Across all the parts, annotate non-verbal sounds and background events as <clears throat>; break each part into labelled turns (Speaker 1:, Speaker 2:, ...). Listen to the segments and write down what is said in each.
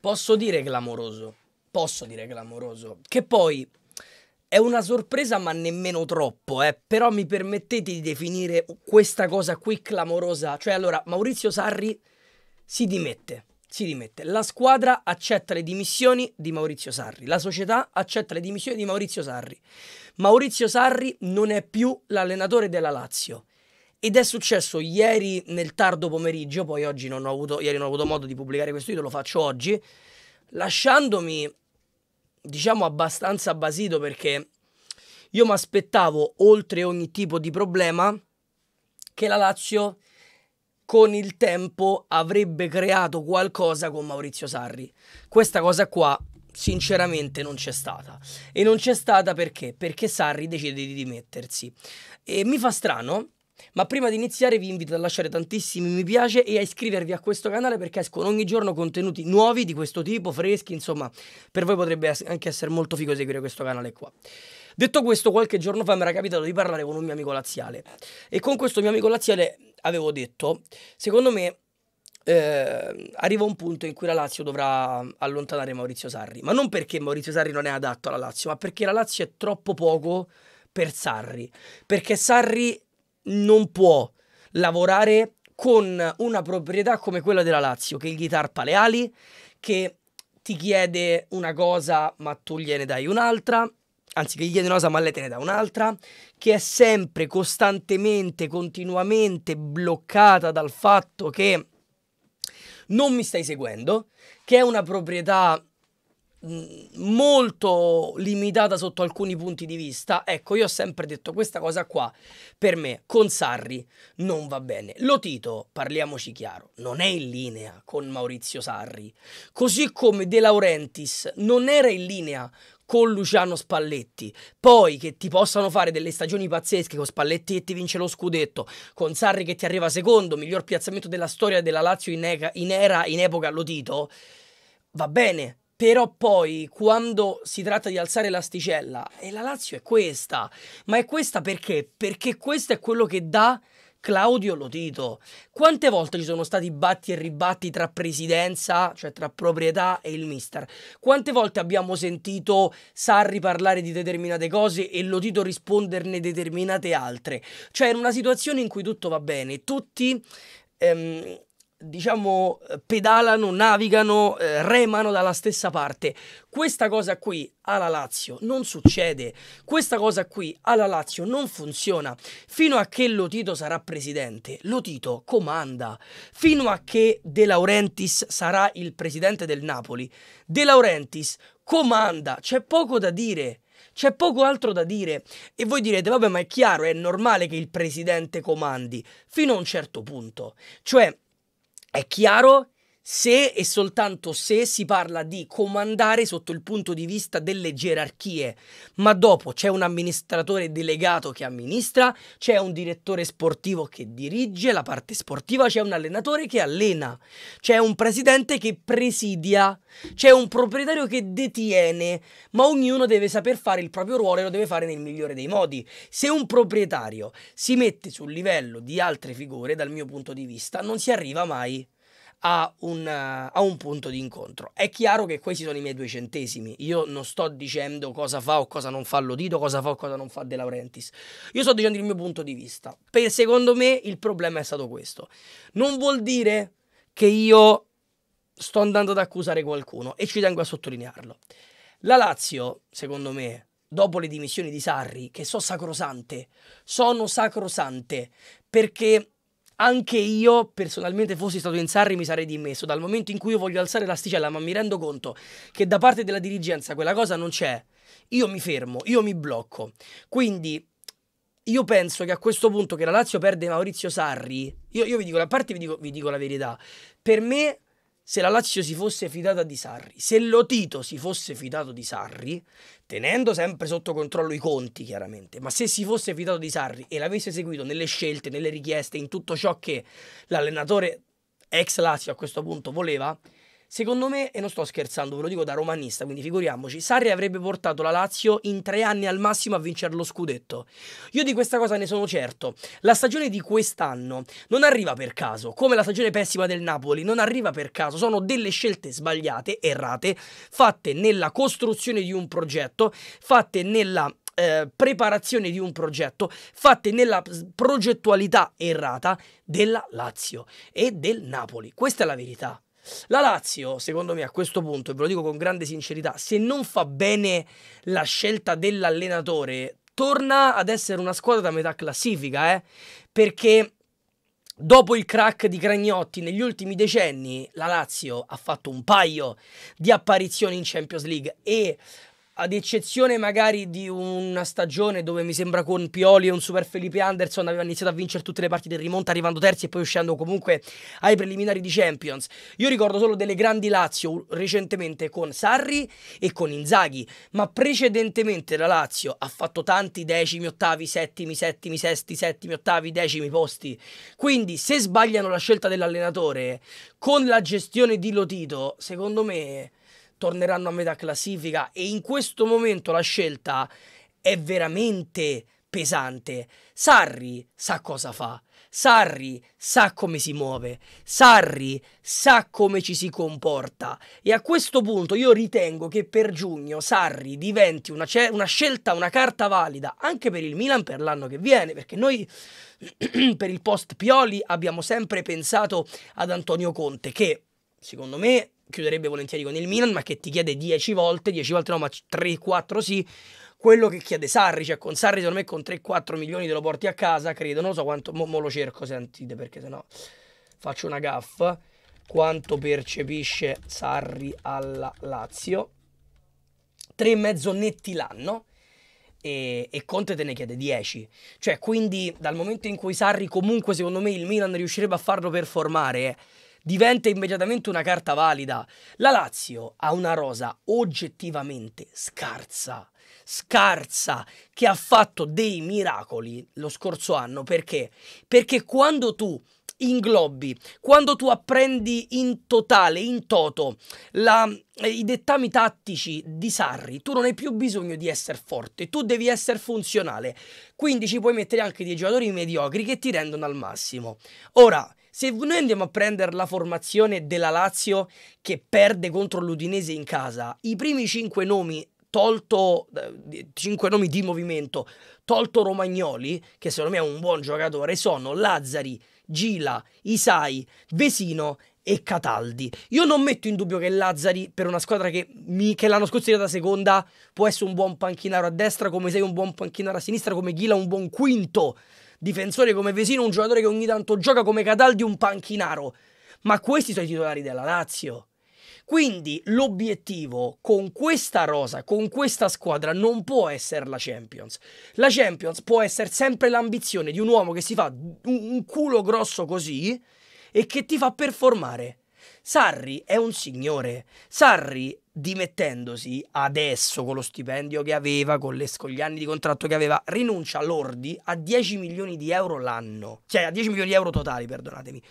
Speaker 1: Posso dire clamoroso. Posso dire clamoroso. Che poi è una sorpresa, ma nemmeno troppo. Eh. Però mi permettete di definire questa cosa qui clamorosa. Cioè, allora, Maurizio Sarri si dimette. Si dimette. La squadra accetta le dimissioni di Maurizio Sarri. La società accetta le dimissioni di Maurizio Sarri. Maurizio Sarri non è più l'allenatore della Lazio. Ed è successo ieri nel tardo pomeriggio, poi oggi non ho avuto, ieri non ho avuto modo di pubblicare questo video, lo faccio oggi, lasciandomi, diciamo, abbastanza basito perché io mi aspettavo, oltre ogni tipo di problema, che la Lazio con il tempo avrebbe creato qualcosa con Maurizio Sarri. Questa cosa qua sinceramente non c'è stata. E non c'è stata perché? Perché Sarri decide di dimettersi. E mi fa strano ma prima di iniziare vi invito a lasciare tantissimi mi piace e a iscrivervi a questo canale perché escono ogni giorno contenuti nuovi di questo tipo, freschi, insomma, per voi potrebbe anche essere molto figo seguire questo canale qua. Detto questo, qualche giorno fa mi era capitato di parlare con un mio amico laziale e con questo mio amico laziale avevo detto, secondo me eh, arriva un punto in cui la Lazio dovrà allontanare Maurizio Sarri, ma non perché Maurizio Sarri non è adatto alla Lazio, ma perché la Lazio è troppo poco per Sarri, perché Sarri non può lavorare con una proprietà come quella della Lazio, che è il le ali, che ti chiede una cosa ma tu gliene dai un'altra, anzi che gli chiede una cosa ma lei te ne dà un'altra, che è sempre costantemente, continuamente bloccata dal fatto che non mi stai seguendo, che è una proprietà Mm, molto limitata sotto alcuni punti di vista. Ecco, io ho sempre detto questa cosa qua, per me con Sarri non va bene. Lo Tito, parliamoci chiaro, non è in linea con Maurizio Sarri, così come De Laurentiis non era in linea con Luciano Spalletti. Poi che ti possano fare delle stagioni pazzesche con Spalletti che ti vince lo scudetto, con Sarri che ti arriva secondo, miglior piazzamento della storia della Lazio in, eca, in era in epoca Lotito. Va bene, però poi quando si tratta di alzare l'asticella, e la Lazio è questa, ma è questa perché? Perché questo è quello che dà Claudio Lotito. Quante volte ci sono stati batti e ribatti tra presidenza, cioè tra proprietà e il mister? Quante volte abbiamo sentito Sarri parlare di determinate cose e Lotito risponderne determinate altre? Cioè in una situazione in cui tutto va bene, tutti... Ehm, diciamo, eh, pedalano, navigano, eh, remano dalla stessa parte. Questa cosa qui alla Lazio non succede. Questa cosa qui alla Lazio non funziona. Fino a che Lotito sarà presidente, Lotito comanda. Fino a che De Laurentiis sarà il presidente del Napoli, De Laurentiis comanda. C'è poco da dire. C'è poco altro da dire. E voi direte, vabbè, ma è chiaro, è normale che il presidente comandi. Fino a un certo punto. Cioè, è chiaro se e soltanto se si parla di comandare sotto il punto di vista delle gerarchie, ma dopo c'è un amministratore delegato che amministra, c'è un direttore sportivo che dirige la parte sportiva, c'è un allenatore che allena, c'è un presidente che presidia, c'è un proprietario che detiene, ma ognuno deve saper fare il proprio ruolo e lo deve fare nel migliore dei modi. Se un proprietario si mette sul livello di altre figure, dal mio punto di vista, non si arriva mai a un, eh, a un punto di incontro. È chiaro che questi sono i miei due centesimi. Io non sto dicendo cosa fa o cosa non fa Lodito, cosa fa o cosa non fa De Laurentiis. Io sto dicendo il mio punto di vista. Per, secondo me il problema è stato questo. Non vuol dire che io sto andando ad accusare qualcuno e ci tengo a sottolinearlo. La Lazio, secondo me, dopo le dimissioni di Sarri, che sono sacrosante, sono sacrosante perché anche io personalmente fossi stato in Sarri mi sarei dimesso dal momento in cui io voglio alzare l'asticella ma mi rendo conto che da parte della dirigenza quella cosa non c'è io mi fermo io mi blocco quindi io penso che a questo punto che la Lazio perde Maurizio Sarri io, io vi dico la parte vi dico, vi dico la verità per me se la Lazio si fosse fidata di Sarri, se Lotito si fosse fidato di Sarri, tenendo sempre sotto controllo i conti chiaramente, ma se si fosse fidato di Sarri e l'avesse seguito nelle scelte, nelle richieste, in tutto ciò che l'allenatore ex Lazio a questo punto voleva, Secondo me, e non sto scherzando, ve lo dico da romanista, quindi figuriamoci, Sarri avrebbe portato la Lazio in tre anni al massimo a vincere lo scudetto. Io di questa cosa ne sono certo. La stagione di quest'anno non arriva per caso, come la stagione pessima del Napoli non arriva per caso, sono delle scelte sbagliate, errate, fatte nella costruzione di un progetto, fatte nella eh, preparazione di un progetto fatte nella progettualità errata della Lazio e del Napoli. Questa è la verità. La Lazio, secondo me, a questo punto, e ve lo dico con grande sincerità, se non fa bene la scelta dell'allenatore, torna ad essere una squadra da metà classifica, eh? Perché Dopo il crack di Cragnotti negli ultimi decenni, la Lazio ha fatto un paio di apparizioni in Champions League e ad eccezione magari di una stagione dove mi sembra con Pioli e un super Felipe Anderson aveva iniziato a vincere tutte le partite di rimonta arrivando terzi e poi uscendo comunque ai preliminari di Champions. Io ricordo solo delle grandi Lazio recentemente con Sarri e con Inzaghi, ma precedentemente la Lazio ha fatto tanti decimi, ottavi, settimi, settimi, sesti, settimi, ottavi, decimi posti. Quindi se sbagliano la scelta dell'allenatore con la gestione di Lotito, secondo me torneranno a metà classifica e in questo momento la scelta è veramente pesante. Sarri sa cosa fa, Sarri sa come si muove, Sarri sa come ci si comporta e a questo punto io ritengo che per giugno Sarri diventi una, una scelta, una carta valida anche per il Milan per l'anno che viene, perché noi <clears throat> per il post Pioli abbiamo sempre pensato ad Antonio Conte che secondo me chiuderebbe volentieri con il Milan, ma che ti chiede 10 volte, 10 volte no, ma 3-4 sì, quello che chiede Sarri, cioè con Sarri secondo me con 3-4 milioni te lo porti a casa, credo, non so quanto, mo, mo lo cerco, sentite, perché sennò faccio una gaffa, quanto percepisce Sarri alla Lazio, e mezzo netti l'anno, e, e, Conte te ne chiede 10. Cioè, quindi dal momento in cui Sarri comunque secondo me il Milan riuscirebbe a farlo performare diventa immediatamente una carta valida. La Lazio ha una rosa oggettivamente scarsa, scarsa, che ha fatto dei miracoli lo scorso anno. Perché? Perché quando tu inglobi, quando tu apprendi in totale, in toto, la, eh, i dettami tattici di Sarri, tu non hai più bisogno di essere forte, tu devi essere funzionale. Quindi ci puoi mettere anche dei giocatori mediocri che ti rendono al massimo. Ora, se noi andiamo a prendere la formazione della Lazio che perde contro l'Udinese in casa, i primi cinque nomi tolto eh, cinque nomi di movimento, tolto Romagnoli, che secondo me è un buon giocatore, sono Lazzari, Gila, Isai, Vesino e Cataldi. Io non metto in dubbio che Lazzari, per una squadra che, mi, che l'anno scorso è andata seconda, può essere un buon panchinaro a destra, come sei un buon panchinaro a sinistra, come Gila un buon quinto difensore come Vesino, un giocatore che ogni tanto gioca come Cataldi un panchinaro. Ma questi sono i titolari della Lazio. Quindi l'obiettivo con questa rosa, con questa squadra, non può essere la Champions. La Champions può essere sempre l'ambizione di un uomo che si fa un culo grosso così e che ti fa performare. Sarri è un signore. Sarri dimettendosi adesso con lo stipendio che aveva, con, le, con, gli anni di contratto che aveva, rinuncia Lordi a 10 milioni di euro l'anno, cioè a 10 milioni di euro totali, perdonatemi.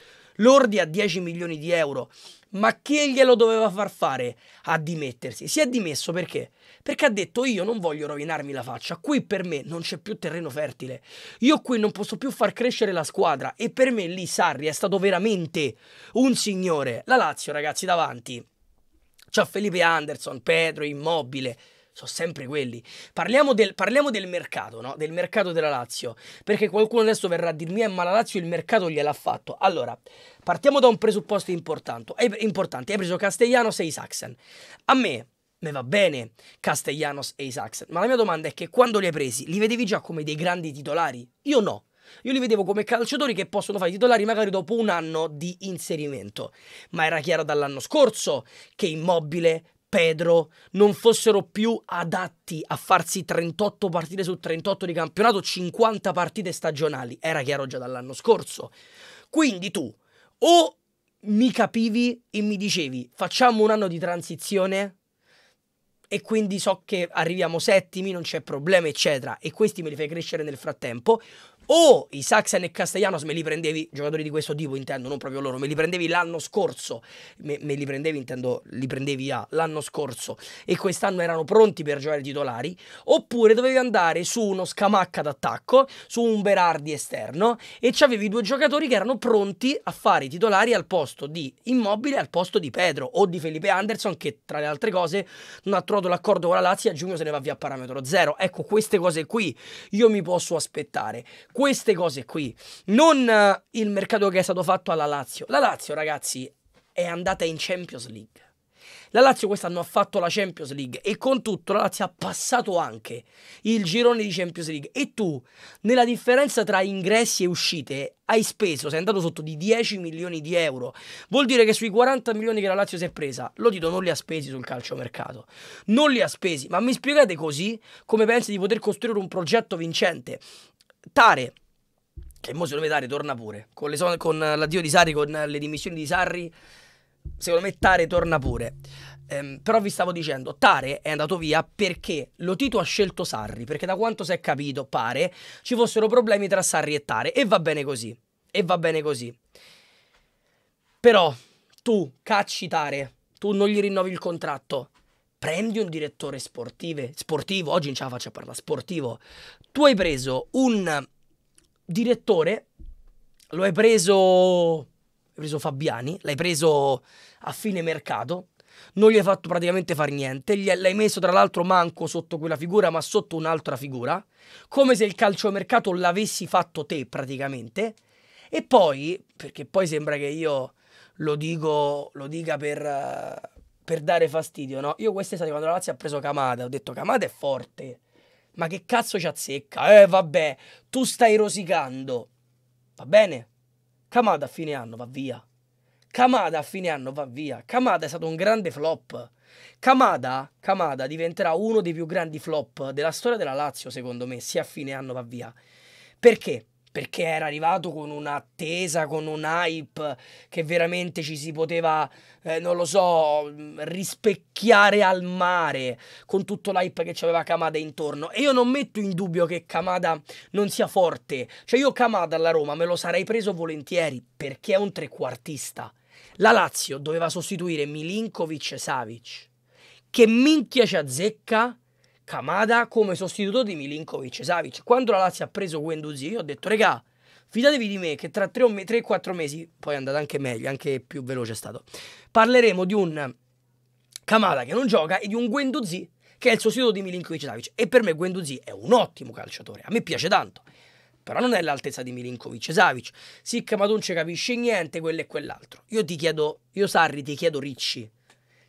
Speaker 1: L'ordi a 10 milioni di euro, ma che glielo doveva far fare a dimettersi? Si è dimesso perché? Perché ha detto io non voglio rovinarmi la faccia, qui per me non c'è più terreno fertile, io qui non posso più far crescere la squadra e per me lì Sarri è stato veramente un signore. La Lazio ragazzi davanti C'ha Felipe Anderson, Pedro, Immobile. Sono sempre quelli. Parliamo del, parliamo del mercato, no? Del mercato della Lazio. Perché qualcuno adesso verrà a dirmi, ma la Lazio il mercato gliel'ha fatto. Allora, partiamo da un presupposto importante. Hai, importante. Hai preso Castellanos e Isaacsen. A me, me va bene Castellanos e Isaacsen. Ma la mia domanda è che quando li hai presi, li vedevi già come dei grandi titolari? Io no. Io li vedevo come calciatori che possono fare i titolari magari dopo un anno di inserimento. Ma era chiaro dall'anno scorso che Immobile, Pedro non fossero più adatti a farsi 38 partite su 38 di campionato, 50 partite stagionali. Era chiaro già dall'anno scorso. Quindi tu o mi capivi e mi dicevi facciamo un anno di transizione e quindi so che arriviamo settimi, non c'è problema, eccetera, e questi me li fai crescere nel frattempo, o i Saxen e Castellanos me li prendevi, giocatori di questo tipo intendo, non proprio loro, me li prendevi l'anno scorso, me, me li prendevi intendo, li prendevi ah, l'anno scorso e quest'anno erano pronti per giocare titolari, oppure dovevi andare su uno Scamacca d'attacco, su un Berardi esterno e ci avevi due giocatori che erano pronti a fare i titolari al posto di Immobile, al posto di Pedro o di Felipe Anderson che tra le altre cose non ha trovato l'accordo con la Lazio e a giugno se ne va via a parametro zero. Ecco, queste cose qui io mi posso aspettare queste cose qui, non eh, il mercato che è stato fatto alla Lazio. La Lazio, ragazzi, è andata in Champions League. La Lazio quest'anno ha fatto la Champions League e con tutto la Lazio ha passato anche il girone di Champions League. E tu, nella differenza tra ingressi e uscite, hai speso, sei andato sotto di 10 milioni di euro. Vuol dire che sui 40 milioni che la Lazio si è presa, lo dito non li ha spesi sul calciomercato. Non li ha spesi. Ma mi spiegate così come pensi di poter costruire un progetto vincente? Tare, che mo secondo me Tare torna pure, con, le, con l'addio di Sarri, con le dimissioni di Sarri, secondo me Tare torna pure. Um, però vi stavo dicendo, Tare è andato via perché Lotito ha scelto Sarri, perché da quanto si è capito, pare, ci fossero problemi tra Sarri e Tare, e va bene così, e va bene così. Però tu cacci Tare, tu non gli rinnovi il contratto, prendi un direttore sportive, sportivo, oggi non ce la faccio a parlare, sportivo, tu hai preso un direttore, lo hai preso, hai preso Fabiani, l'hai preso a fine mercato, non gli hai fatto praticamente fare niente, l'hai messo tra l'altro manco sotto quella figura, ma sotto un'altra figura, come se il calciomercato l'avessi fatto te praticamente. E poi, perché poi sembra che io lo, dico, lo dica per, per dare fastidio, no? Io quest'estate quando la Lazio ha preso Camada, ho detto Camada è forte, ma che cazzo ci azzecca? Eh vabbè, tu stai rosicando, va bene? Camada a fine anno va via. Camada a fine anno va via. Camada è stato un grande flop. Camada, Camada diventerà uno dei più grandi flop della storia della Lazio, secondo me, se a fine anno va via. Perché? perché era arrivato con un'attesa, con un hype che veramente ci si poteva, eh, non lo so, mm, rispecchiare al mare con tutto l'hype che c'aveva Kamada intorno. E io non metto in dubbio che Kamada non sia forte, cioè io Kamada alla Roma me lo sarei preso volentieri perché è un trequartista. La Lazio doveva sostituire Milinkovic e Savic. Che minchia ci azzecca Kamada come sostituto di Milinkovic e Savic. Quando la Lazio ha preso io ho detto, regà, fidatevi di me che tra 3-4 mesi, poi è andata anche meglio, anche più veloce è stato, parleremo di un Kamada che non gioca e di un Guendouzi che è il sostituto di Milinkovic Savic. E per me Guendouzi è un ottimo calciatore, a me piace tanto. Però non è all'altezza di Milinkovic Savic. Sì, ma non ci capisce niente, quello e quell'altro. Io ti chiedo, io Sarri ti chiedo Ricci.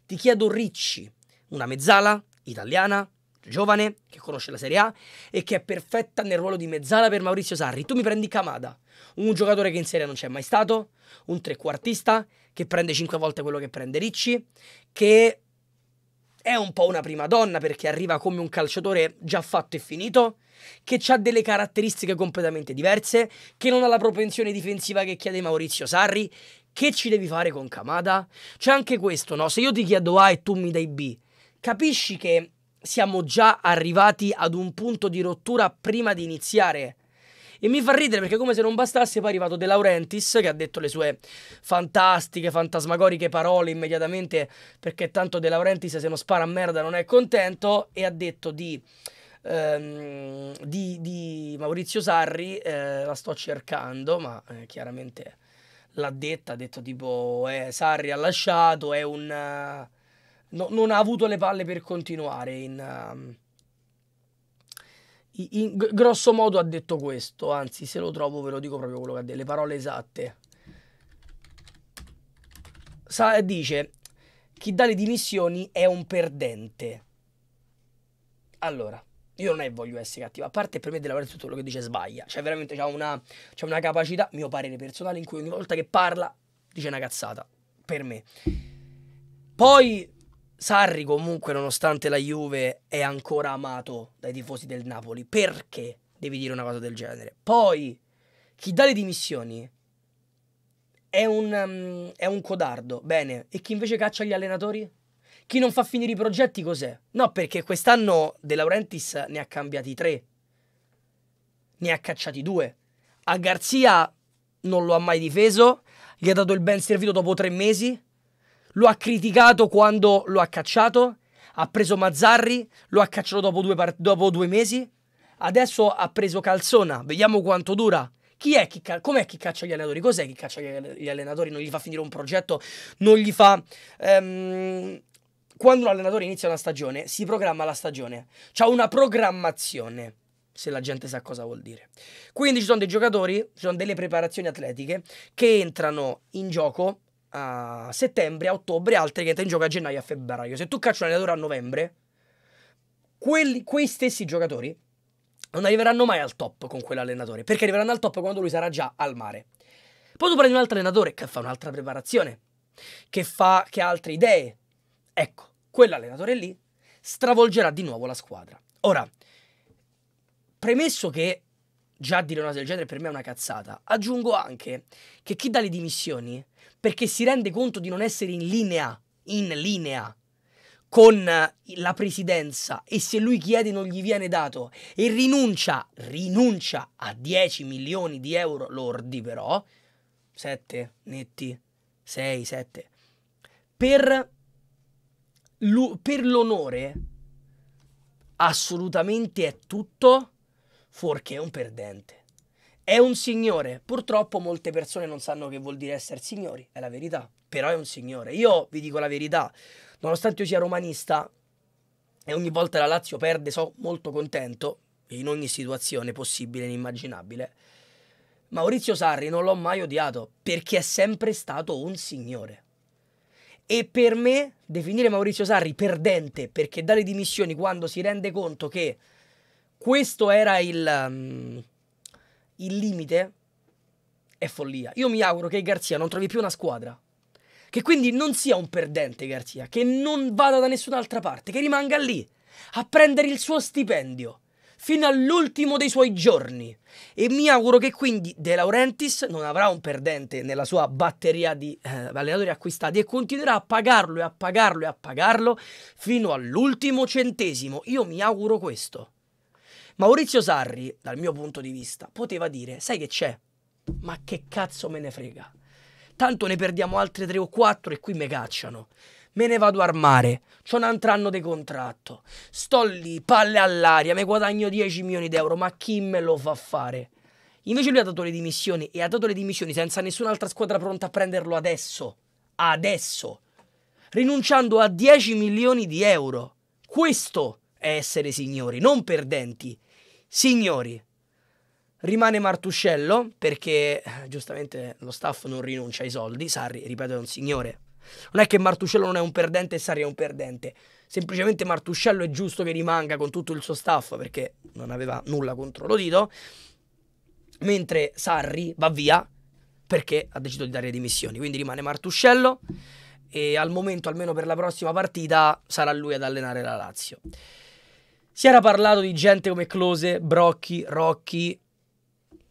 Speaker 1: Ti chiedo Ricci, una mezzala italiana giovane, che conosce la Serie A e che è perfetta nel ruolo di mezzala per Maurizio Sarri. Tu mi prendi Kamada, un giocatore che in Serie A non c'è mai stato, un trequartista che prende cinque volte quello che prende Ricci, che è un po' una prima donna perché arriva come un calciatore già fatto e finito, che ha delle caratteristiche completamente diverse, che non ha la propensione difensiva che chiede Maurizio Sarri. Che ci devi fare con Kamada? C'è anche questo, no? Se io ti chiedo A e tu mi dai B, capisci che siamo già arrivati ad un punto di rottura prima di iniziare. E mi fa ridere perché come se non bastasse poi è arrivato De Laurentiis che ha detto le sue fantastiche, fantasmagoriche parole immediatamente perché tanto De Laurentiis se non spara a merda non è contento e ha detto di, ehm, di, di Maurizio Sarri, eh, la sto cercando ma eh, chiaramente l'ha detta, ha detto tipo eh, Sarri ha lasciato, è un... Uh, no, non ha avuto le palle per continuare in... Um, in, grosso modo ha detto questo, anzi se lo trovo ve lo dico proprio quello che ha detto, le parole esatte. Sa, dice, chi dà le dimissioni è un perdente. Allora, io non è voglio essere cattivo a parte per me della tutto quello che dice sbaglia, cioè veramente c'è una, una, capacità, mio parere personale, in cui ogni volta che parla dice una cazzata, per me. Poi Sarri comunque, nonostante la Juve, è ancora amato dai tifosi del Napoli. Perché devi dire una cosa del genere? Poi, chi dà le dimissioni è un, um, è un codardo, bene. E chi invece caccia gli allenatori? Chi non fa finire i progetti cos'è? No, perché quest'anno De Laurentiis ne ha cambiati tre. Ne ha cacciati due. A Garzia non lo ha mai difeso. Gli ha dato il ben servito dopo tre mesi lo ha criticato quando lo ha cacciato, ha preso Mazzarri, lo ha cacciato dopo due, par- dopo due mesi, adesso ha preso Calzona, vediamo quanto dura. Chi è chi, ca- com'è chi caccia gli allenatori? Cos'è chi caccia gli allenatori? Non gli fa finire un progetto, non gli fa... Um, quando un allenatore inizia una stagione, si programma la stagione. C'è una programmazione, se la gente sa cosa vuol dire. Quindi ci sono dei giocatori, ci sono delle preparazioni atletiche che entrano in gioco a settembre, a ottobre, altri che entra in gioco a gennaio a febbraio. Se tu cacci un allenatore a novembre, quelli, quei stessi giocatori non arriveranno mai al top con quell'allenatore, perché arriveranno al top quando lui sarà già al mare. Poi tu prendi un altro allenatore che fa un'altra preparazione, che, fa, che ha altre idee. Ecco, quell'allenatore lì stravolgerà di nuovo la squadra. Ora, premesso che Già dire una cosa del genere per me è una cazzata. Aggiungo anche che chi dà le dimissioni perché si rende conto di non essere in linea, in linea con eh, la presidenza e se lui chiede non gli viene dato e rinuncia, rinuncia a 10 milioni di euro lordi però, 7 netti, 6, 7, per, per l'onore assolutamente è tutto fuorché è un perdente. È un signore. Purtroppo molte persone non sanno che vuol dire essere signori, è la verità. Però è un signore. Io vi dico la verità, nonostante io sia romanista e ogni volta la Lazio perde, sono molto contento, in ogni situazione possibile e inimmaginabile. Maurizio Sarri non l'ho mai odiato perché è sempre stato un signore. E per me definire Maurizio Sarri perdente perché dà le dimissioni quando si rende conto che questo era il, um, il limite, è follia. Io mi auguro che Garzia non trovi più una squadra. Che quindi non sia un perdente Garzia, che non vada da nessun'altra parte, che rimanga lì a prendere il suo stipendio fino all'ultimo dei suoi giorni. E mi auguro che quindi De Laurentiis non avrà un perdente nella sua batteria di eh, allenatori acquistati e continuerà a pagarlo e a pagarlo e a pagarlo fino all'ultimo centesimo. Io mi auguro questo. Maurizio Sarri, dal mio punto di vista, poteva dire, sai che c'è? Ma che cazzo me ne frega? Tanto ne perdiamo altre tre o quattro e qui me cacciano. Me ne vado al mare, c'ho un altro anno di contratto. Sto lì, palle all'aria, mi guadagno 10 milioni d'euro, ma chi me lo fa fare? Invece lui ha dato le dimissioni e ha dato le dimissioni senza nessun'altra squadra pronta a prenderlo adesso. Adesso. Rinunciando a 10 milioni di euro. Questo è essere signori, non perdenti. Signori, rimane Martuscello perché eh, giustamente lo staff non rinuncia ai soldi, Sarri, ripeto, è un signore. Non è che Martuscello non è un perdente e Sarri è un perdente. Semplicemente Martuscello è giusto che rimanga con tutto il suo staff perché non aveva nulla contro Lodito. Mentre Sarri va via perché ha deciso di dare le dimissioni. Quindi rimane Martuscello e al momento, almeno per la prossima partita, sarà lui ad allenare la Lazio. Si era parlato di gente come Close, Brocchi, Rocchi,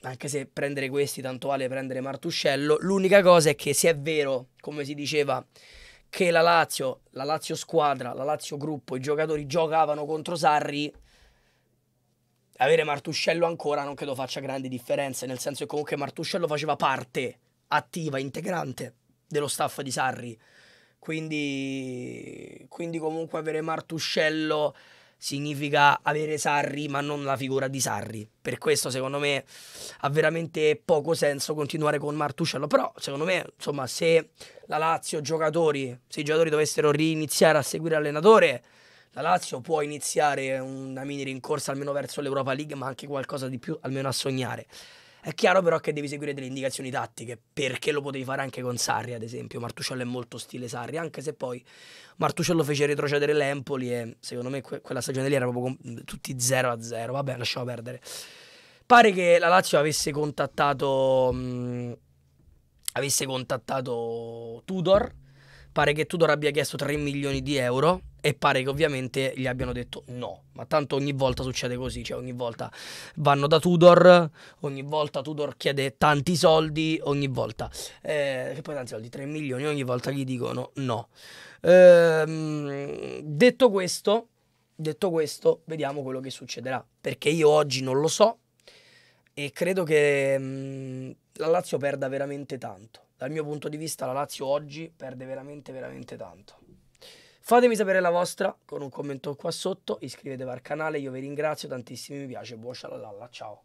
Speaker 1: anche se prendere questi tanto vale prendere Martuscello, l'unica cosa è che se è vero, come si diceva, che la Lazio, la Lazio squadra, la Lazio gruppo, i giocatori giocavano contro Sarri, avere Martuscello ancora non credo faccia grandi differenze, nel senso che comunque Martuscello faceva parte attiva, integrante dello staff di Sarri, quindi, quindi comunque avere Martuscello significa avere Sarri ma non la figura di Sarri. Per questo secondo me ha veramente poco senso continuare con Martuscello, però secondo me insomma se la Lazio giocatori, se i giocatori dovessero riniziare a seguire l'allenatore, la Lazio può iniziare una mini rincorsa almeno verso l'Europa League, ma anche qualcosa di più almeno a sognare. È chiaro però che devi seguire delle indicazioni tattiche, perché lo potevi fare anche con Sarri, ad esempio. Martuscello è molto stile Sarri, anche se poi Martuscello fece retrocedere l'Empoli e secondo me que- quella stagione lì era proprio com- tutti 0 a 0. Vabbè, lasciamo perdere. Pare che la Lazio avesse contattato mh, avesse contattato Tudor. Pare che Tudor abbia chiesto 3 milioni di euro e pare che ovviamente gli abbiano detto no, ma tanto ogni volta succede così, cioè ogni volta vanno da Tudor, ogni volta Tudor chiede tanti soldi, ogni volta, eh, che poi tanti soldi, 3 milioni, ogni volta gli dicono no. Ehm, detto questo, detto questo, vediamo quello che succederà, perché io oggi non lo so e credo che mh, mm, la Lazio perda veramente tanto. Dal mio punto di vista la Lazio oggi perde veramente veramente tanto. Fatemi sapere la vostra con un commento qua sotto, iscrivetevi al canale, io vi ringrazio tantissimi, mi piace, buon ciao, ciao.